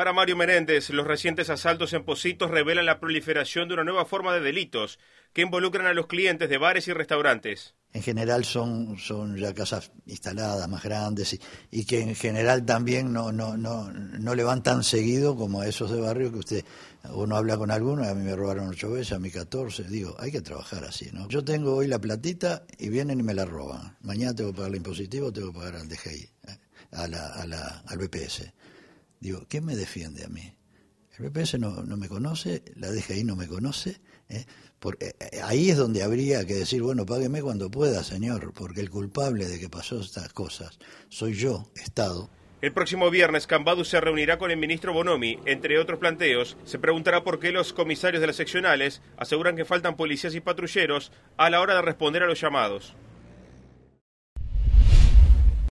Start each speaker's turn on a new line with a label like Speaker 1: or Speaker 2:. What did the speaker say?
Speaker 1: Para Mario Menéndez, los recientes asaltos en Positos revelan la proliferación de una nueva forma de delitos que involucran a los clientes de bares y restaurantes.
Speaker 2: En general son, son ya casas instaladas, más grandes, y, que en general también no, le van tan seguido como a esos de barrio que usted, uno habla con alguno, a mí me robaron ocho veces, a mí catorce, digo, hay que trabajar así, ¿no? Yo tengo hoy la platita y vienen y me la roban. Mañana tengo que pagar el impositivo, tengo que pagar al DGI, al BPS. Digo, qué me defiende a mí? El PPS no, no me conoce, la DGI no me conoce, ¿eh? porque eh, eh, ahí es donde habría que decir, bueno, págueme cuando pueda, señor, porque el culpable de que pasó estas cosas soy yo, Estado.
Speaker 1: El próximo viernes, Cambadu se reunirá con el ministro Bonomi. Entre otros planteos, se preguntará por qué los comisarios de las seccionales aseguran que faltan policías y patrulleros a la hora de responder a los llamados.